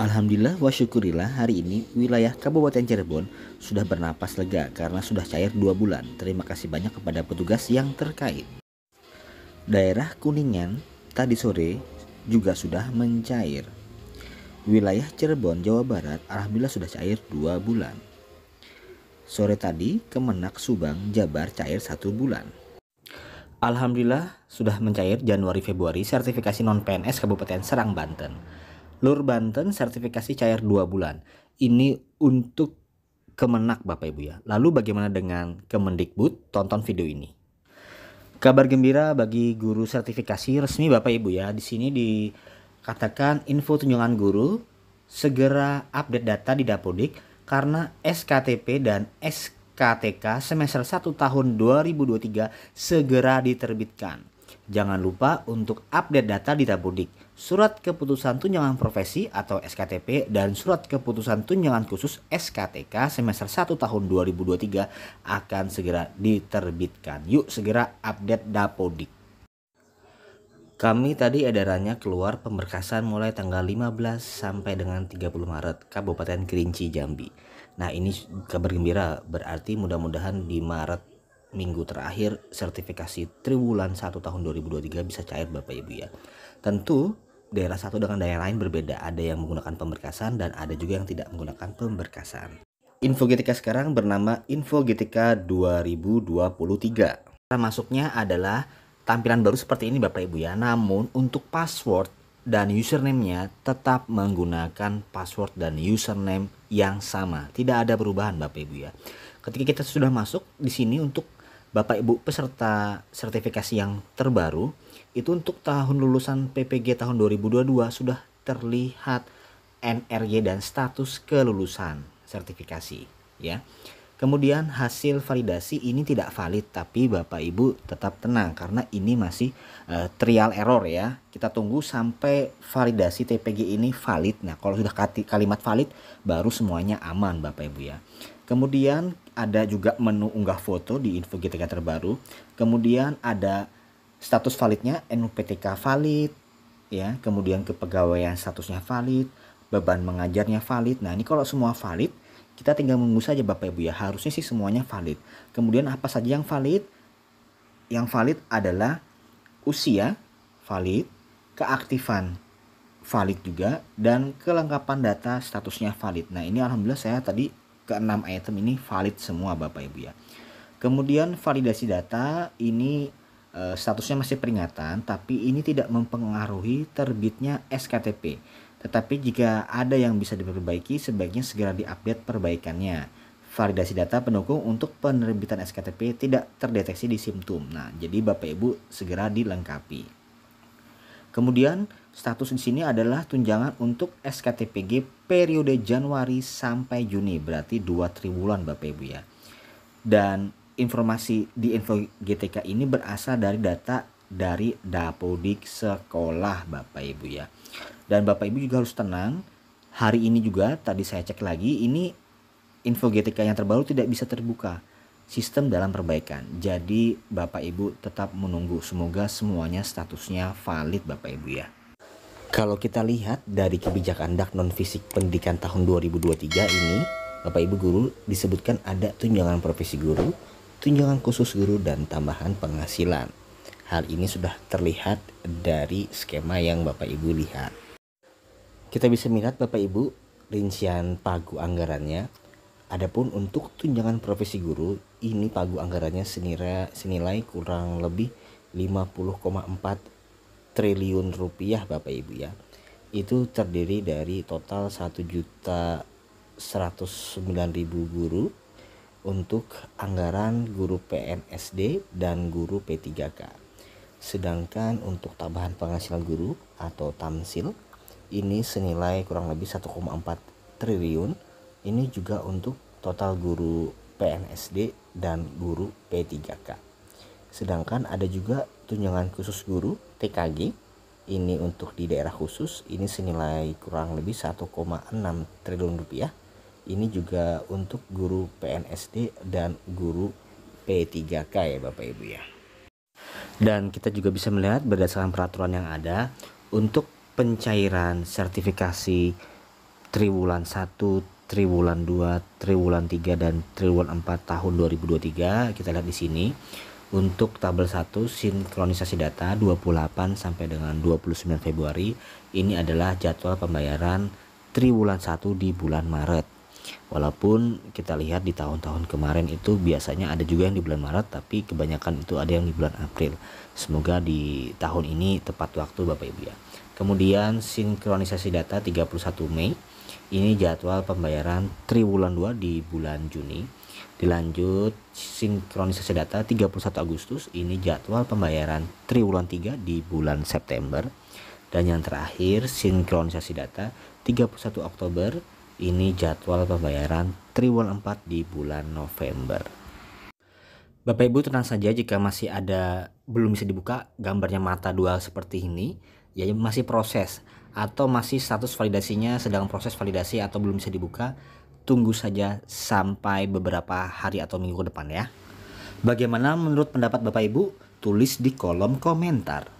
Alhamdulillah wa syukurillah hari ini wilayah Kabupaten Cirebon sudah bernapas lega karena sudah cair dua bulan. Terima kasih banyak kepada petugas yang terkait. Daerah Kuningan tadi sore juga sudah mencair. Wilayah Cirebon, Jawa Barat alhamdulillah sudah cair dua bulan. Sore tadi Kemenak Subang Jabar cair satu bulan. Alhamdulillah sudah mencair Januari Februari sertifikasi non PNS Kabupaten Serang Banten. Lur Banten sertifikasi cair 2 bulan. Ini untuk Kemenak Bapak Ibu ya. Lalu bagaimana dengan Kemendikbud? Tonton video ini. Kabar gembira bagi guru sertifikasi resmi Bapak Ibu ya. Di sini dikatakan info tunjangan guru segera update data di Dapodik karena SKTP dan SKTK semester 1 tahun 2023 segera diterbitkan. Jangan lupa untuk update data di Tabudik, surat keputusan tunjangan profesi atau SKTP dan surat keputusan tunjangan khusus SKTK semester 1 tahun 2023 akan segera diterbitkan. Yuk segera update Dapodik. Kami tadi edarannya keluar pemberkasan mulai tanggal 15 sampai dengan 30 Maret Kabupaten Kerinci Jambi. Nah ini kabar gembira berarti mudah-mudahan di Maret minggu terakhir sertifikasi triwulan 1 tahun 2023 bisa cair Bapak Ibu ya. Tentu daerah satu dengan daerah lain berbeda. Ada yang menggunakan pemberkasan dan ada juga yang tidak menggunakan pemberkasan. Info Infogetika sekarang bernama Infogetika 2023. Cara masuknya adalah tampilan baru seperti ini Bapak Ibu ya. Namun untuk password dan username-nya tetap menggunakan password dan username yang sama. Tidak ada perubahan Bapak Ibu ya. Ketika kita sudah masuk di sini untuk Bapak Ibu peserta sertifikasi yang terbaru itu untuk tahun lulusan PPG tahun 2022 sudah terlihat NRY dan status kelulusan sertifikasi ya. Kemudian hasil validasi ini tidak valid tapi Bapak Ibu tetap tenang karena ini masih uh, trial error ya. Kita tunggu sampai validasi TPG ini valid. Nah, kalau sudah kalimat valid baru semuanya aman Bapak Ibu ya. Kemudian ada juga menu unggah foto di info GTK terbaru. Kemudian ada status validnya NUPTK valid ya, kemudian kepegawaian statusnya valid, beban mengajarnya valid. Nah, ini kalau semua valid kita tinggal menunggu saja Bapak Ibu ya. Harusnya sih semuanya valid. Kemudian apa saja yang valid? Yang valid adalah usia valid, keaktifan valid juga dan kelengkapan data statusnya valid. Nah, ini alhamdulillah saya tadi keenam item ini valid semua Bapak Ibu ya. Kemudian validasi data ini eh, statusnya masih peringatan, tapi ini tidak mempengaruhi terbitnya SKTP. Tetapi jika ada yang bisa diperbaiki, sebaiknya segera diupdate perbaikannya. Validasi data pendukung untuk penerbitan SKTP tidak terdeteksi di Simtum. Nah, jadi Bapak Ibu segera dilengkapi. Kemudian status di sini adalah tunjangan untuk SKTPG periode Januari sampai Juni berarti 2 triwulan Bapak Ibu ya. Dan informasi di info GTK ini berasal dari data dari dapodik sekolah Bapak Ibu ya. Dan Bapak Ibu juga harus tenang. Hari ini juga tadi saya cek lagi ini info GTK yang terbaru tidak bisa terbuka. Sistem dalam perbaikan. Jadi Bapak Ibu tetap menunggu. Semoga semuanya statusnya valid Bapak Ibu ya. Kalau kita lihat dari kebijakan dak non fisik pendidikan tahun 2023 ini, Bapak Ibu guru disebutkan ada tunjangan profesi guru, tunjangan khusus guru dan tambahan penghasilan. Hal ini sudah terlihat dari skema yang Bapak Ibu lihat. Kita bisa melihat Bapak Ibu rincian pagu anggarannya. Adapun untuk tunjangan profesi guru, ini pagu anggarannya senira, senilai kurang lebih 50,4 triliun rupiah Bapak Ibu ya. Itu terdiri dari total 1 juta 109.000 guru untuk anggaran guru PNSD dan guru P3K. Sedangkan untuk tambahan penghasil guru atau tamsil ini senilai kurang lebih 1,4 triliun. Ini juga untuk total guru PNSD dan guru P3K. Sedangkan ada juga tunjangan khusus guru TKG ini untuk di daerah khusus ini senilai kurang lebih 1,6 triliun rupiah. Ini juga untuk guru PNSD dan guru P3K ya Bapak Ibu ya. Dan kita juga bisa melihat berdasarkan peraturan yang ada untuk pencairan sertifikasi triwulan 1, triwulan 2, triwulan 3 dan triwulan 4 tahun 2023 kita lihat di sini untuk tabel 1 sinkronisasi data 28 sampai dengan 29 Februari ini adalah jadwal pembayaran triwulan 1 di bulan Maret Walaupun kita lihat di tahun-tahun kemarin itu biasanya ada juga yang di bulan Maret tapi kebanyakan itu ada yang di bulan April. Semoga di tahun ini tepat waktu Bapak Ibu ya. Kemudian sinkronisasi data 31 Mei. Ini jadwal pembayaran triwulan 2 di bulan Juni. Dilanjut sinkronisasi data 31 Agustus. Ini jadwal pembayaran triwulan 3 di bulan September. Dan yang terakhir sinkronisasi data 31 Oktober ini jadwal pembayaran triwulan 4 di bulan November. Bapak Ibu tenang saja jika masih ada belum bisa dibuka gambarnya mata dual seperti ini, ya masih proses atau masih status validasinya sedang proses validasi atau belum bisa dibuka, tunggu saja sampai beberapa hari atau minggu ke depan ya. Bagaimana menurut pendapat Bapak Ibu? Tulis di kolom komentar.